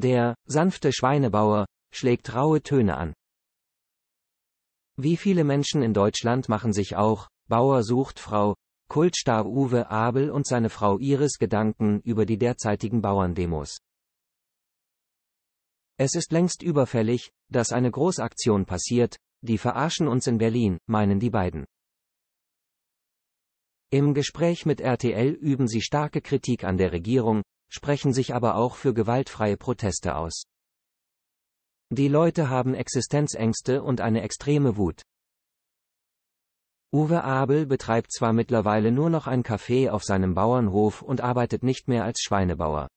Der sanfte Schweinebauer schlägt raue Töne an. Wie viele Menschen in Deutschland machen sich auch Bauer sucht Frau Kultstar Uwe Abel und seine Frau Iris Gedanken über die derzeitigen Bauerndemos. Es ist längst überfällig, dass eine Großaktion passiert, die verarschen uns in Berlin, meinen die beiden. Im Gespräch mit RTL üben sie starke Kritik an der Regierung, sprechen sich aber auch für gewaltfreie Proteste aus. Die Leute haben Existenzängste und eine extreme Wut. Uwe Abel betreibt zwar mittlerweile nur noch ein Café auf seinem Bauernhof und arbeitet nicht mehr als Schweinebauer.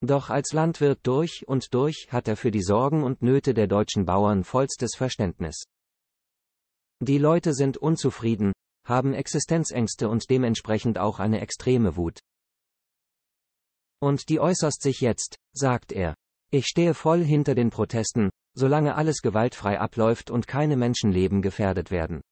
Doch als Landwirt durch und durch hat er für die Sorgen und Nöte der deutschen Bauern vollstes Verständnis. Die Leute sind unzufrieden, haben Existenzängste und dementsprechend auch eine extreme Wut. Und die äußerst sich jetzt, sagt er. Ich stehe voll hinter den Protesten, solange alles gewaltfrei abläuft und keine Menschenleben gefährdet werden.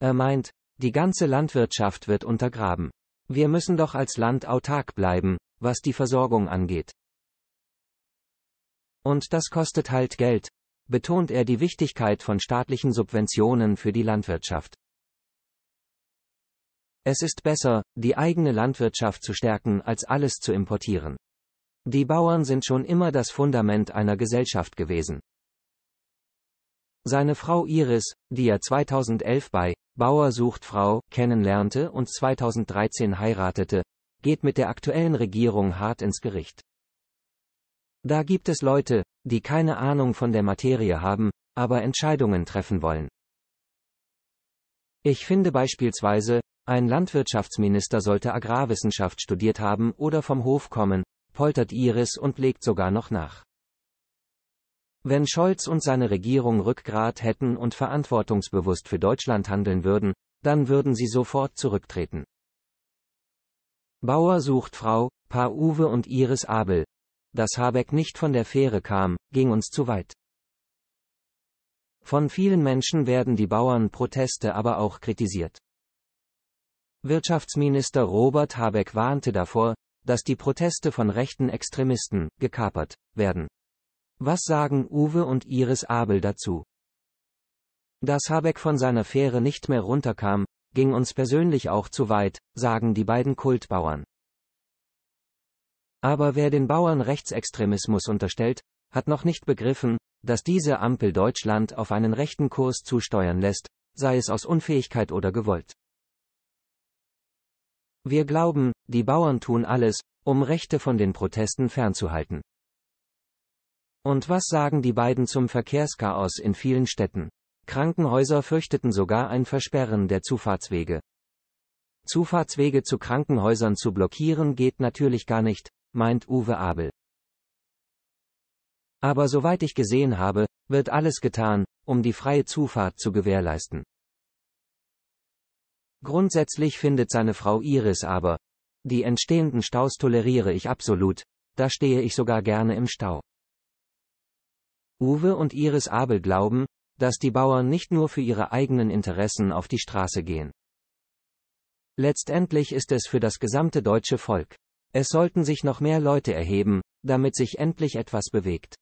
Er meint, die ganze Landwirtschaft wird untergraben. Wir müssen doch als Land autark bleiben, was die Versorgung angeht. Und das kostet halt Geld, betont er die Wichtigkeit von staatlichen Subventionen für die Landwirtschaft. Es ist besser, die eigene Landwirtschaft zu stärken, als alles zu importieren. Die Bauern sind schon immer das Fundament einer Gesellschaft gewesen. Seine Frau Iris, die er 2011 bei Bauer sucht Frau kennenlernte und 2013 heiratete, geht mit der aktuellen Regierung hart ins Gericht. Da gibt es Leute, die keine Ahnung von der Materie haben, aber Entscheidungen treffen wollen. Ich finde beispielsweise, ein Landwirtschaftsminister sollte Agrarwissenschaft studiert haben oder vom Hof kommen, poltert Iris und legt sogar noch nach. Wenn Scholz und seine Regierung Rückgrat hätten und verantwortungsbewusst für Deutschland handeln würden, dann würden sie sofort zurücktreten. Bauer sucht Frau, Paar Uwe und Iris Abel. Dass Habeck nicht von der Fähre kam, ging uns zu weit. Von vielen Menschen werden die Bauernproteste aber auch kritisiert. Wirtschaftsminister Robert Habeck warnte davor, dass die Proteste von rechten Extremisten gekapert werden. Was sagen Uwe und Iris Abel dazu? Dass Habeck von seiner Fähre nicht mehr runterkam, ging uns persönlich auch zu weit, sagen die beiden Kultbauern. Aber wer den Bauern Rechtsextremismus unterstellt, hat noch nicht begriffen, dass diese Ampel Deutschland auf einen rechten Kurs zusteuern lässt, sei es aus Unfähigkeit oder gewollt. Wir glauben, die Bauern tun alles, um Rechte von den Protesten fernzuhalten. Und was sagen die beiden zum Verkehrschaos in vielen Städten? Krankenhäuser fürchteten sogar ein Versperren der Zufahrtswege. Zufahrtswege zu Krankenhäusern zu blockieren geht natürlich gar nicht, meint Uwe Abel. Aber soweit ich gesehen habe, wird alles getan, um die freie Zufahrt zu gewährleisten. Grundsätzlich findet seine Frau Iris aber, die entstehenden Staus toleriere ich absolut, da stehe ich sogar gerne im Stau. Uwe und Iris Abel glauben, dass die Bauern nicht nur für ihre eigenen Interessen auf die Straße gehen. Letztendlich ist es für das gesamte deutsche Volk. Es sollten sich noch mehr Leute erheben, damit sich endlich etwas bewegt.